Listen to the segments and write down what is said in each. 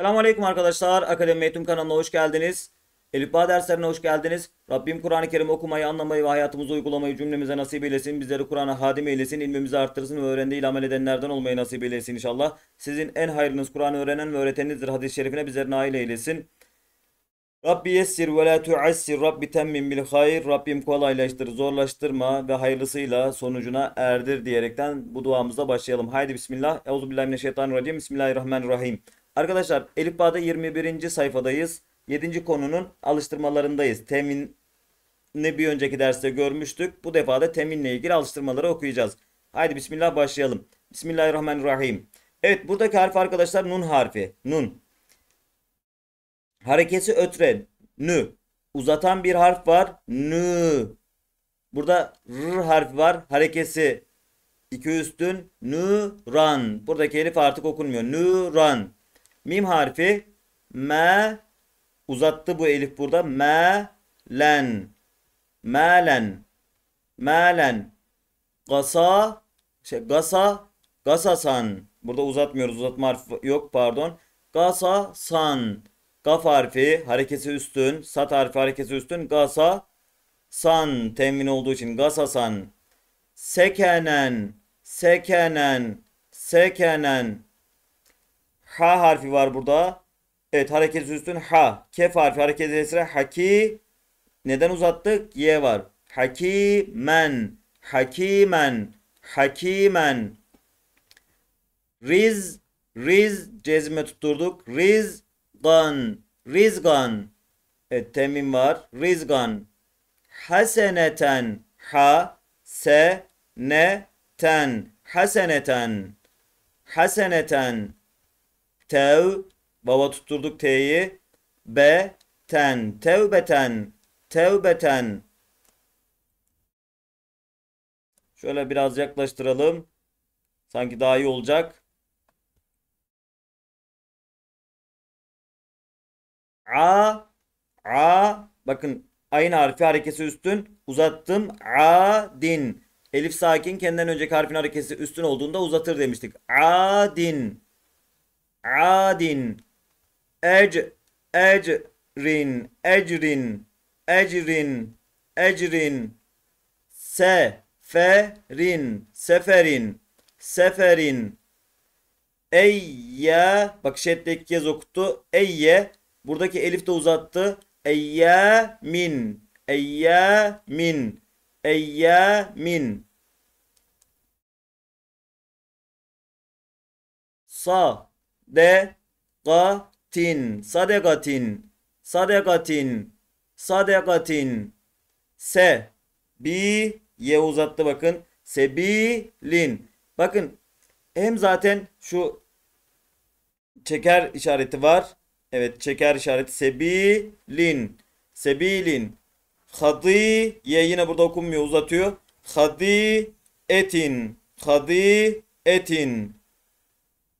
Selamünaleyküm arkadaşlar. Akademi Eğitim kanalına hoş geldiniz. Elifba derslerine hoş geldiniz. Rabbim Kur'an-ı Kerim okumayı, anlamayı ve hayatımızı uygulamayı cümlemize nasip eylesin. Bizleri Kur'an'a hadim eylesin. İlmimizi arttırsın ve öğrendiği amel edenlerden olmayı nasip eylesin inşallah. Sizin en hayrınız Kur'an'ı öğrenen ve öğretenizdir Hadis-i şerifine bizleri nail eylesin. Rabbi yessir ve la tuassir. Rabbi temmin bil hayr. Rabbim kolaylaştır, zorlaştırma ve hayırlısıyla sonucuna erdir diyerekten bu duamıza başlayalım. Haydi Bismillah. Euzubillahimineşşeytanirracim. Bismillahirrahmanirrahim. Arkadaşlar Elif 21. sayfadayız. 7. konunun alıştırmalarındayız. Temin ne bir önceki derste görmüştük. Bu defa da teminle ilgili alıştırmaları okuyacağız. Haydi bismillah başlayalım. Bismillahirrahmanirrahim. Evet buradaki harf arkadaşlar nun harfi. Nun. Harekesi ötre. Nü. Uzatan bir harf var. Nü. Burada r harfi var. Harekesi iki üstün. Nü ran. Buradaki elif artık okunmuyor. Nü ran. Mim harfi me uzattı bu elif burada. Me len. Melen. Melen. Gasa şey gasa gasasan. Burada uzatmıyoruz. Uzatma harfi yok pardon. Gasa san. Gaf harfi hareketi üstün. Sat harfi hareketi üstün. Gasa san temin olduğu için gasasan. Sekenen sekenen sekenen H harfi var burada. Evet hareket üstün H Kef harfi hareket esre haki. Neden uzattık? Y var. Hakimen. Hakimen. Hakimen. Riz. Riz. Cezme tutturduk. Riz. Gan. Rizgan. Evet temin var. Rizgan. Haseneten. Ha. Se. Ne. Ten. Haseneten. Haseneten. Tev. Baba tutturduk T'yi. Be. Ten. Tevbeten. Tevbeten. Şöyle biraz yaklaştıralım. Sanki daha iyi olacak. A. A. Bakın aynı harfi harekesi üstün. Uzattım. A. Din. Elif sakin kendinden önceki harfin harekesi üstün olduğunda uzatır demiştik. A. Din adin ec ecrin ecrin ecrin ecrin seferin seferin seferin eyye bak şeddetli kez okuttu eyye buradaki elif de uzattı eyye min eyye min eyye min sa de gatin sadakatin sadakatin sadakatin se bi ye uzattı bakın sebilin bakın hem zaten şu çeker işareti var evet çeker işareti sebilin sebilin hadi ye yine burada okunmuyor uzatıyor hadi etin hadi etin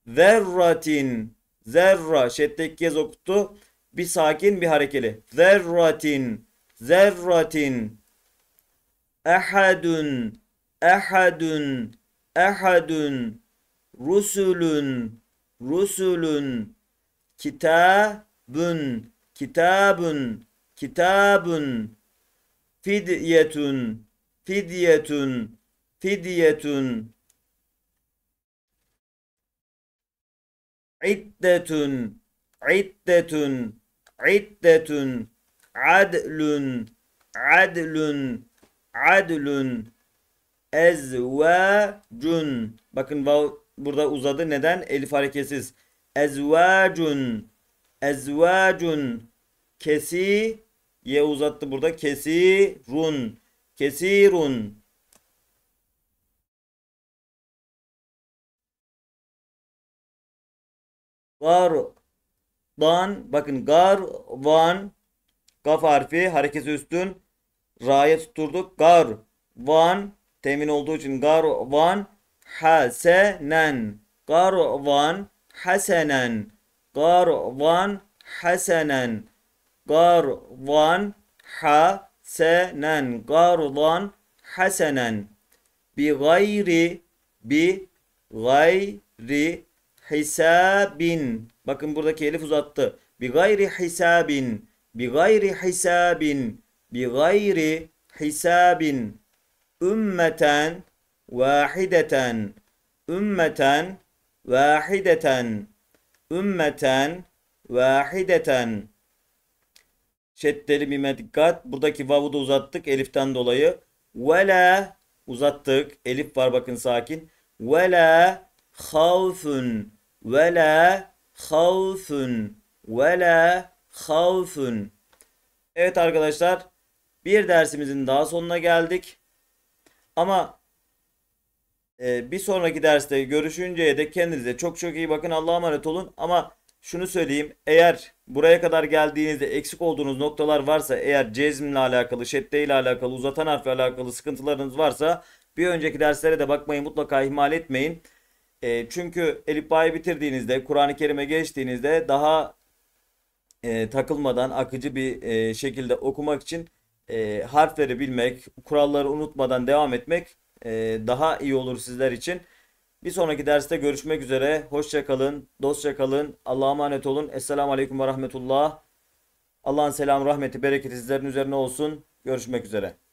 zerratin zerra şeddeki kez okuttu. Bir sakin bir harekeli. Zerratin zerratin ehadun ehadun ehadun rusulun rusulun kitabun kitabun kitabun fidyetun fidyetun fidyetun iddetun, iddetun, iddetun, adlun, adlun, adlun, ezvacun. Bakın burada uzadı. Neden? Elif hareketsiz. Ezvacun, ezvacun, kesi, ye uzattı burada. Kesirun, kesirun, Gardan bakın garvan gaf harfi harekesi üstün ra'ya tutturduk. Garvan temin olduğu için garvan hasenen garvan hasenen garvan hasenen garvan hasenen garvan hasenen bi gayri bi gayri hisabin. Bakın buradaki elif uzattı. Bi gayri hisabin. Bi gayri hisabin. Bi gayri hisabin. Ümmeten vahideten. Ümmeten vahideten. Ümmeten vahideten. Şeddeli bir dikkat. Buradaki vavu da uzattık eliften dolayı. Ve uzattık. Elif var bakın sakin. Ve la ve la havfun ve la havfun. Evet arkadaşlar bir dersimizin daha sonuna geldik. Ama e, bir sonraki derste görüşünceye de kendinize çok çok iyi bakın. Allah'a emanet olun. Ama şunu söyleyeyim. Eğer buraya kadar geldiğinizde eksik olduğunuz noktalar varsa eğer cezmle alakalı, şedde ile alakalı, uzatan harfle alakalı sıkıntılarınız varsa bir önceki derslere de bakmayı mutlaka ihmal etmeyin. E, çünkü Elifba'yı bitirdiğinizde, Kur'an-ı Kerim'e geçtiğinizde daha e, takılmadan akıcı bir e, şekilde okumak için e, harfleri bilmek, kuralları unutmadan devam etmek e, daha iyi olur sizler için. Bir sonraki derste görüşmek üzere. Hoşça kalın, dostça kalın. Allah'a emanet olun. Esselamu Aleyküm ve Rahmetullah. Allah'ın selamı, rahmeti, bereketi sizlerin üzerine olsun. Görüşmek üzere.